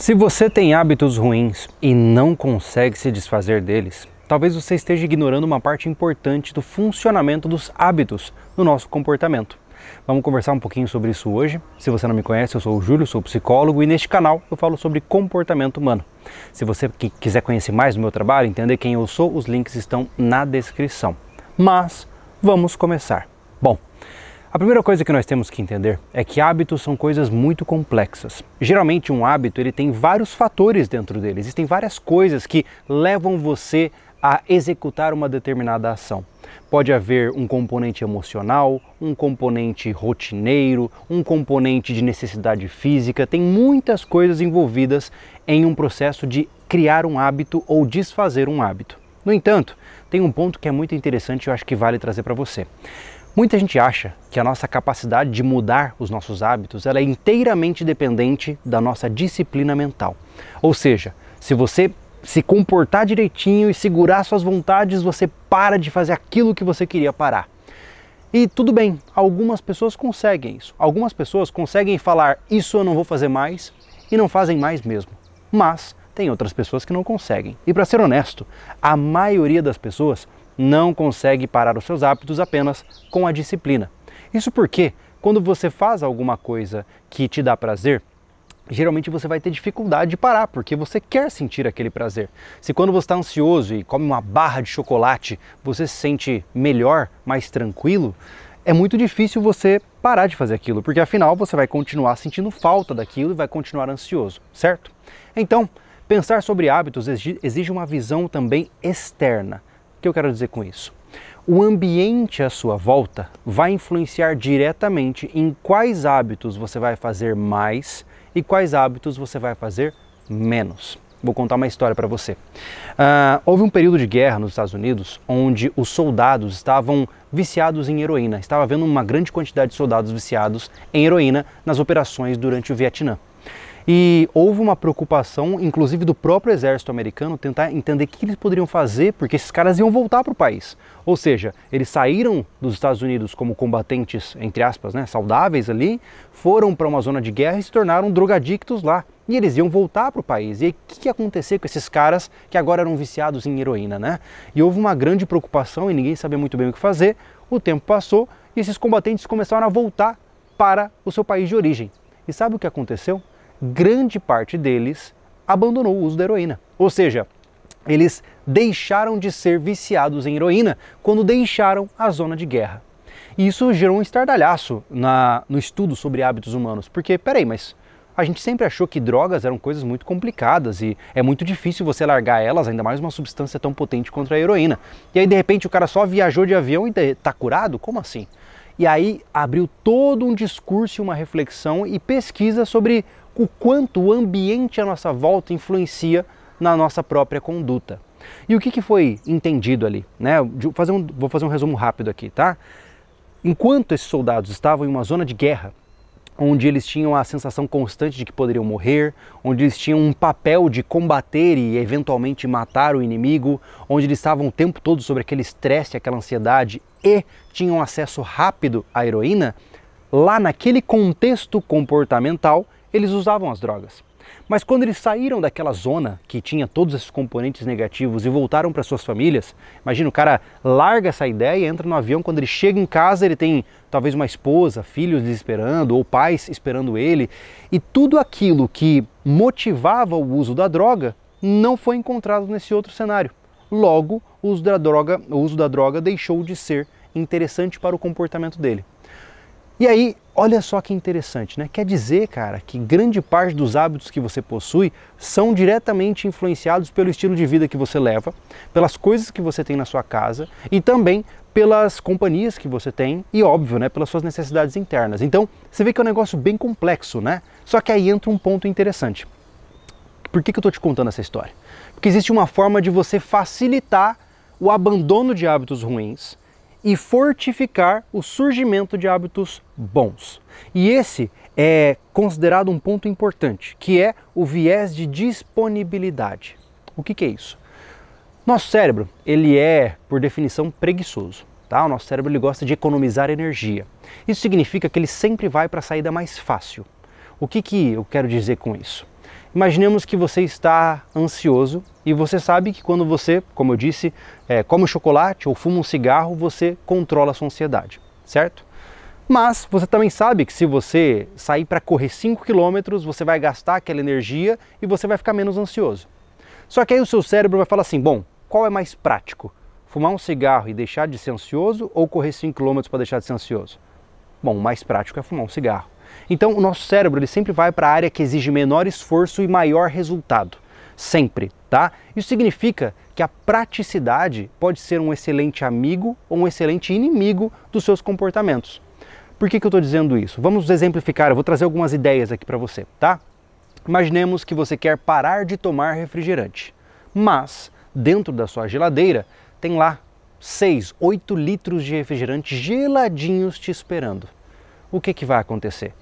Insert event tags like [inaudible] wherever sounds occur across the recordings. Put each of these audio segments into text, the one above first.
Se você tem hábitos ruins e não consegue se desfazer deles, talvez você esteja ignorando uma parte importante do funcionamento dos hábitos no nosso comportamento. Vamos conversar um pouquinho sobre isso hoje. Se você não me conhece, eu sou o Júlio, sou psicólogo e neste canal eu falo sobre comportamento humano. Se você quiser conhecer mais do meu trabalho, entender quem eu sou, os links estão na descrição. Mas vamos começar. A primeira coisa que nós temos que entender é que hábitos são coisas muito complexas. Geralmente um hábito ele tem vários fatores dentro dele, existem várias coisas que levam você a executar uma determinada ação. Pode haver um componente emocional, um componente rotineiro, um componente de necessidade física, tem muitas coisas envolvidas em um processo de criar um hábito ou desfazer um hábito. No entanto, tem um ponto que é muito interessante e eu acho que vale trazer para você. Muita gente acha que a nossa capacidade de mudar os nossos hábitos é inteiramente dependente da nossa disciplina mental. Ou seja, se você se comportar direitinho e segurar suas vontades, você para de fazer aquilo que você queria parar. E tudo bem, algumas pessoas conseguem isso. Algumas pessoas conseguem falar isso eu não vou fazer mais e não fazem mais mesmo. Mas tem outras pessoas que não conseguem. E para ser honesto, a maioria das pessoas não consegue parar os seus hábitos apenas com a disciplina. Isso porque, quando você faz alguma coisa que te dá prazer, geralmente você vai ter dificuldade de parar, porque você quer sentir aquele prazer. Se quando você está ansioso e come uma barra de chocolate, você se sente melhor, mais tranquilo, é muito difícil você parar de fazer aquilo, porque afinal você vai continuar sentindo falta daquilo e vai continuar ansioso, certo? Então, pensar sobre hábitos exige uma visão também externa. O que eu quero dizer com isso? O ambiente à sua volta vai influenciar diretamente em quais hábitos você vai fazer mais e quais hábitos você vai fazer menos. Vou contar uma história para você. Uh, houve um período de guerra nos Estados Unidos onde os soldados estavam viciados em heroína. Estava havendo uma grande quantidade de soldados viciados em heroína nas operações durante o Vietnã. E houve uma preocupação, inclusive do próprio exército americano, tentar entender o que eles poderiam fazer, porque esses caras iam voltar para o país. Ou seja, eles saíram dos Estados Unidos como combatentes, entre aspas, né, saudáveis ali, foram para uma zona de guerra e se tornaram drogadictos lá. E eles iam voltar para o país. E o que, que aconteceu com esses caras que agora eram viciados em heroína, né? E houve uma grande preocupação e ninguém sabia muito bem o que fazer. O tempo passou e esses combatentes começaram a voltar para o seu país de origem. E sabe o que aconteceu? grande parte deles abandonou o uso da heroína. Ou seja, eles deixaram de ser viciados em heroína quando deixaram a zona de guerra. E isso gerou um estardalhaço na, no estudo sobre hábitos humanos, porque, peraí, mas a gente sempre achou que drogas eram coisas muito complicadas e é muito difícil você largar elas, ainda mais uma substância tão potente quanto a heroína. E aí, de repente, o cara só viajou de avião e está curado? Como assim? E aí abriu todo um discurso e uma reflexão e pesquisa sobre o quanto o ambiente à nossa volta influencia na nossa própria conduta. E o que, que foi entendido ali? Né? Fazer um, vou fazer um resumo rápido aqui, tá? Enquanto esses soldados estavam em uma zona de guerra, onde eles tinham a sensação constante de que poderiam morrer, onde eles tinham um papel de combater e eventualmente matar o inimigo, onde eles estavam o tempo todo sobre aquele estresse, aquela ansiedade e tinham acesso rápido à heroína, lá naquele contexto comportamental, eles usavam as drogas. Mas quando eles saíram daquela zona que tinha todos esses componentes negativos e voltaram para suas famílias, imagina o cara larga essa ideia, entra no avião, quando ele chega em casa, ele tem talvez uma esposa, filhos desesperando ou pais esperando ele, e tudo aquilo que motivava o uso da droga não foi encontrado nesse outro cenário. Logo, o uso da droga, o uso da droga deixou de ser interessante para o comportamento dele. E aí, olha só que interessante, né? Quer dizer, cara, que grande parte dos hábitos que você possui são diretamente influenciados pelo estilo de vida que você leva, pelas coisas que você tem na sua casa e também pelas companhias que você tem e, óbvio, né, pelas suas necessidades internas. Então, você vê que é um negócio bem complexo, né? Só que aí entra um ponto interessante. Por que, que eu estou te contando essa história? Porque existe uma forma de você facilitar o abandono de hábitos ruins e fortificar o surgimento de hábitos bons. E esse é considerado um ponto importante, que é o viés de disponibilidade. O que, que é isso? Nosso cérebro, ele é, por definição, preguiçoso. Tá? O nosso cérebro ele gosta de economizar energia. Isso significa que ele sempre vai para a saída mais fácil. O que, que eu quero dizer com isso? Imaginemos que você está ansioso e você sabe que quando você, como eu disse, é, come chocolate ou fuma um cigarro, você controla a sua ansiedade, certo? Mas você também sabe que se você sair para correr 5 km, você vai gastar aquela energia e você vai ficar menos ansioso. Só que aí o seu cérebro vai falar assim: bom, qual é mais prático? Fumar um cigarro e deixar de ser ansioso ou correr 5 km para deixar de ser ansioso? Bom, o mais prático é fumar um cigarro. Então, o nosso cérebro ele sempre vai para a área que exige menor esforço e maior resultado sempre, tá? Isso significa que a praticidade pode ser um excelente amigo ou um excelente inimigo dos seus comportamentos. Por que, que eu estou dizendo isso? Vamos exemplificar, eu vou trazer algumas ideias aqui para você, tá? Imaginemos que você quer parar de tomar refrigerante, mas dentro da sua geladeira tem lá 6, 8 litros de refrigerante geladinhos te esperando. O que, que vai acontecer?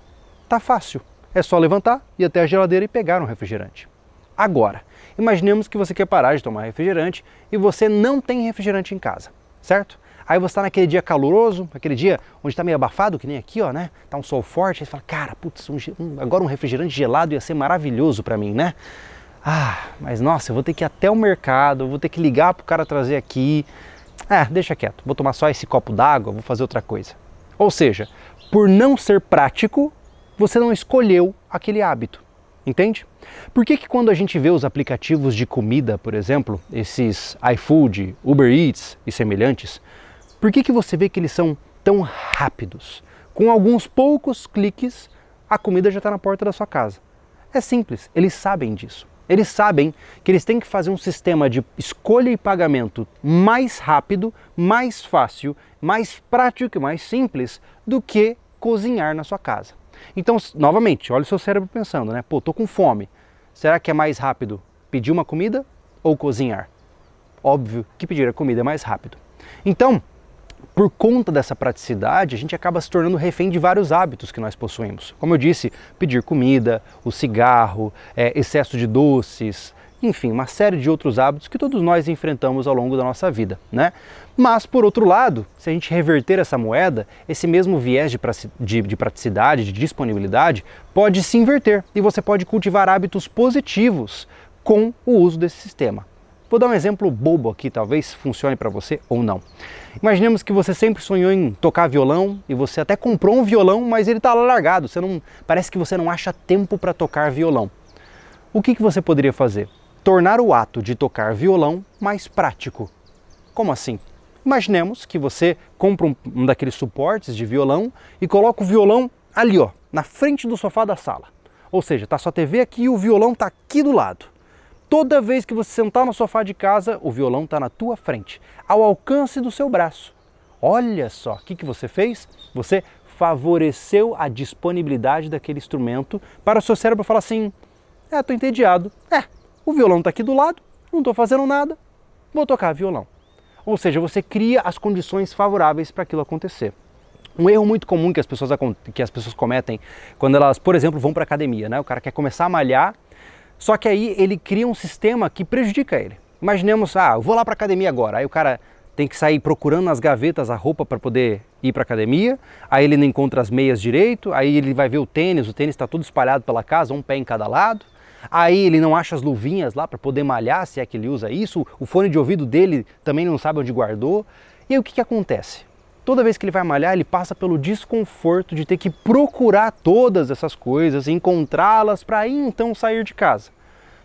Tá fácil, é só levantar, e até a geladeira e pegar um refrigerante agora. Imaginemos que você quer parar de tomar refrigerante e você não tem refrigerante em casa, certo? Aí você está naquele dia caloroso, aquele dia onde está meio abafado, que nem aqui, ó, né? Tá um sol forte, aí você fala, cara, putz, um, um, agora um refrigerante gelado ia ser maravilhoso para mim, né? Ah, mas nossa, eu vou ter que ir até o mercado, vou ter que ligar pro cara trazer aqui. Ah, deixa quieto, vou tomar só esse copo d'água, vou fazer outra coisa. Ou seja, por não ser prático, você não escolheu aquele hábito. Entende? Por que, que quando a gente vê os aplicativos de comida, por exemplo, esses iFood, Uber Eats e semelhantes, por que, que você vê que eles são tão rápidos? Com alguns poucos cliques, a comida já está na porta da sua casa. É simples, eles sabem disso. Eles sabem que eles têm que fazer um sistema de escolha e pagamento mais rápido, mais fácil, mais prático e mais simples do que cozinhar na sua casa. Então, novamente, olha o seu cérebro pensando, né? Pô, tô com fome. Será que é mais rápido pedir uma comida ou cozinhar? Óbvio que pedir a comida é mais rápido. Então, por conta dessa praticidade, a gente acaba se tornando refém de vários hábitos que nós possuímos. Como eu disse, pedir comida, o cigarro, é, excesso de doces, enfim, uma série de outros hábitos que todos nós enfrentamos ao longo da nossa vida, né? Mas, por outro lado, se a gente reverter essa moeda, esse mesmo viés de, de, de praticidade, de disponibilidade, pode se inverter e você pode cultivar hábitos positivos com o uso desse sistema. Vou dar um exemplo bobo aqui, talvez funcione para você ou não. Imaginemos que você sempre sonhou em tocar violão e você até comprou um violão, mas ele está largado. Você não parece que você não acha tempo para tocar violão. O que, que você poderia fazer? tornar o ato de tocar violão mais prático. Como assim? Imaginemos que você compra um, um daqueles suportes de violão e coloca o violão ali, ó, na frente do sofá da sala. Ou seja, tá sua TV aqui e o violão tá aqui do lado. Toda vez que você sentar no sofá de casa, o violão está na tua frente, ao alcance do seu braço. Olha só, o que, que você fez? Você favoreceu a disponibilidade daquele instrumento para o seu cérebro falar assim: é, estou tô entediado. É, o violão está aqui do lado, não estou fazendo nada, vou tocar violão. Ou seja, você cria as condições favoráveis para aquilo acontecer. Um erro muito comum que as pessoas, que as pessoas cometem quando elas, por exemplo, vão para academia, né? O cara quer começar a malhar, só que aí ele cria um sistema que prejudica ele. Imaginemos, ah, vou lá para academia agora. Aí o cara tem que sair procurando nas gavetas a roupa para poder ir para academia. Aí ele não encontra as meias direito, aí ele vai ver o tênis, o tênis está todo espalhado pela casa, um pé em cada lado. Aí ele não acha as luvinhas lá para poder malhar, se é que ele usa isso. O fone de ouvido dele também não sabe onde guardou. E aí o que, que acontece? Toda vez que ele vai malhar, ele passa pelo desconforto de ter que procurar todas essas coisas, encontrá-las para aí então sair de casa.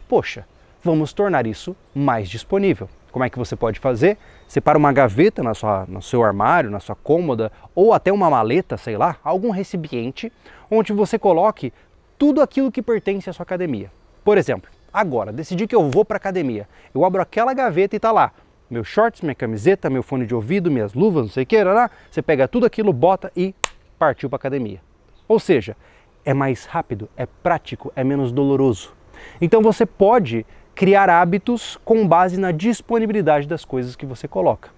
Poxa, vamos tornar isso mais disponível. Como é que você pode fazer? Separa uma gaveta na sua, no seu armário, na sua cômoda, ou até uma maleta, sei lá, algum recipiente, onde você coloque tudo aquilo que pertence à sua academia. Por exemplo, agora, decidi que eu vou para academia. Eu abro aquela gaveta e tá lá meus shorts, minha camiseta, meu fone de ouvido, minhas luvas, não sei o que, lá, você pega tudo aquilo, bota e partiu para academia. Ou seja, é mais rápido, é prático, é menos doloroso. Então você pode criar hábitos com base na disponibilidade das coisas que você coloca.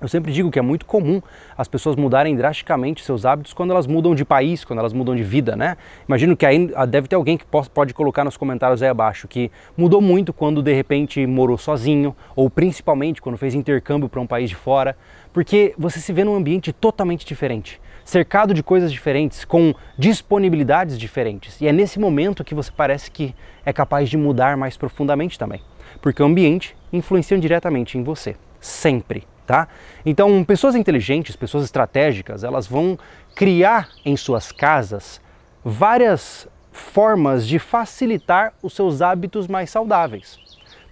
Eu sempre digo que é muito comum as pessoas mudarem drasticamente seus hábitos quando elas mudam de país, quando elas mudam de vida, né? Imagino que aí deve ter alguém que pode colocar nos comentários aí abaixo que mudou muito quando de repente morou sozinho ou principalmente quando fez intercâmbio para um país de fora, porque você se vê num ambiente totalmente diferente, cercado de coisas diferentes, com disponibilidades diferentes. E é nesse momento que você parece que é capaz de mudar mais profundamente também, porque o ambiente influencia diretamente em você, sempre tá? Então, pessoas inteligentes, pessoas estratégicas, elas vão criar em suas casas várias formas de facilitar os seus hábitos mais saudáveis.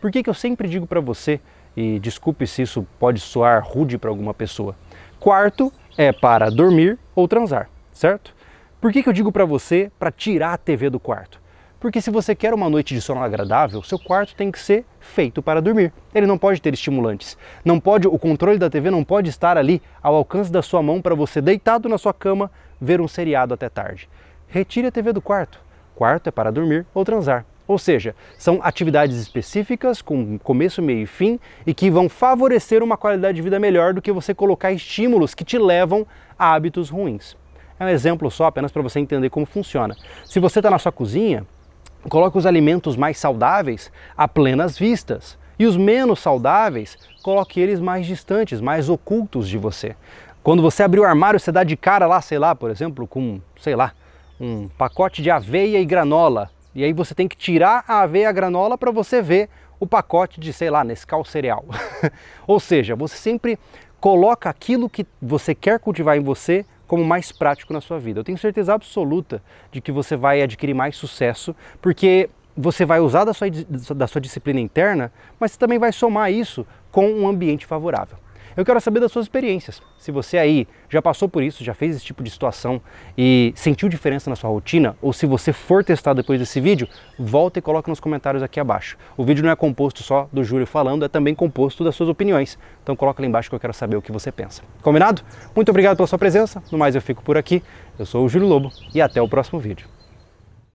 Por que, que eu sempre digo para você, e desculpe se isso pode soar rude para alguma pessoa, quarto é para dormir ou transar, certo? Por que, que eu digo para você para tirar a TV do quarto? Porque se você quer uma noite de sono agradável, seu quarto tem que ser feito para dormir. Ele não pode ter estimulantes. Não pode, o controle da TV não pode estar ali ao alcance da sua mão para você deitado na sua cama ver um seriado até tarde. Retire a TV do quarto. Quarto é para dormir ou transar. Ou seja, são atividades específicas com começo, meio e fim e que vão favorecer uma qualidade de vida melhor do que você colocar estímulos que te levam a hábitos ruins. É um exemplo só apenas para você entender como funciona. Se você está na sua cozinha, coloque os alimentos mais saudáveis a plenas vistas e os menos saudáveis, coloque eles mais distantes, mais ocultos de você. Quando você abrir o armário, você dá de cara lá, sei lá, por exemplo, com, sei lá, um pacote de aveia e granola. E aí você tem que tirar a aveia e a granola para você ver o pacote de, sei lá, Nescau cereal. [laughs] Ou seja, você sempre coloca aquilo que você quer cultivar em você como mais prático na sua vida. Eu tenho certeza absoluta de que você vai adquirir mais sucesso, porque você vai usar da sua, da sua disciplina interna, mas você também vai somar isso com um ambiente favorável. Eu quero saber das suas experiências. Se você aí já passou por isso, já fez esse tipo de situação e sentiu diferença na sua rotina, ou se você for testar depois desse vídeo, volta e coloca nos comentários aqui abaixo. O vídeo não é composto só do Júlio falando, é também composto das suas opiniões. Então coloca ali embaixo que eu quero saber o que você pensa. Combinado? Muito obrigado pela sua presença. No mais eu fico por aqui. Eu sou o Júlio Lobo e até o próximo vídeo.